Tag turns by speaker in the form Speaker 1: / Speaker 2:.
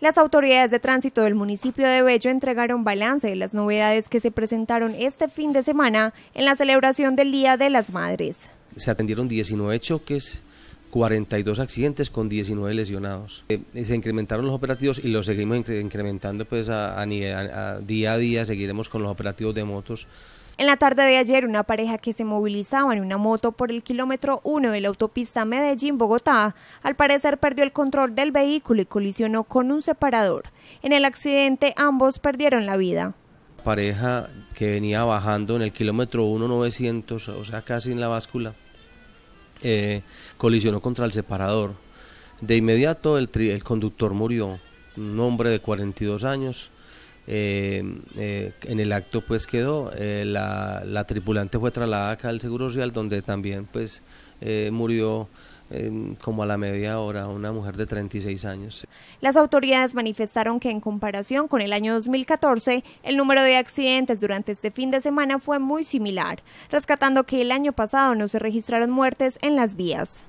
Speaker 1: Las autoridades de tránsito del municipio de Bello entregaron balance de las novedades que se presentaron este fin de semana en la celebración del Día de las Madres.
Speaker 2: Se atendieron 19 choques, 42 accidentes con 19 lesionados. Eh, se incrementaron los operativos y los seguimos incrementando pues a, día a día, seguiremos con los operativos de motos.
Speaker 1: En la tarde de ayer, una pareja que se movilizaba en una moto por el kilómetro 1 de la autopista Medellín-Bogotá, al parecer perdió el control del vehículo y colisionó con un separador. En el accidente ambos perdieron la vida.
Speaker 2: Pareja que venía bajando en el kilómetro 1900, o sea, casi en la báscula, eh, colisionó contra el separador. De inmediato el, conductor murió, un hombre de 42 años. Eh, eh, en el acto pues quedó, la, la, tripulante fue trasladada acá al Seguro Social donde también pues murió como a la media hora, una mujer de 36 años.
Speaker 1: Las autoridades manifestaron que en comparación con el año 2014, el número de accidentes durante este fin de semana fue muy similar, rescatando que el año pasado no se registraron muertes en las vías.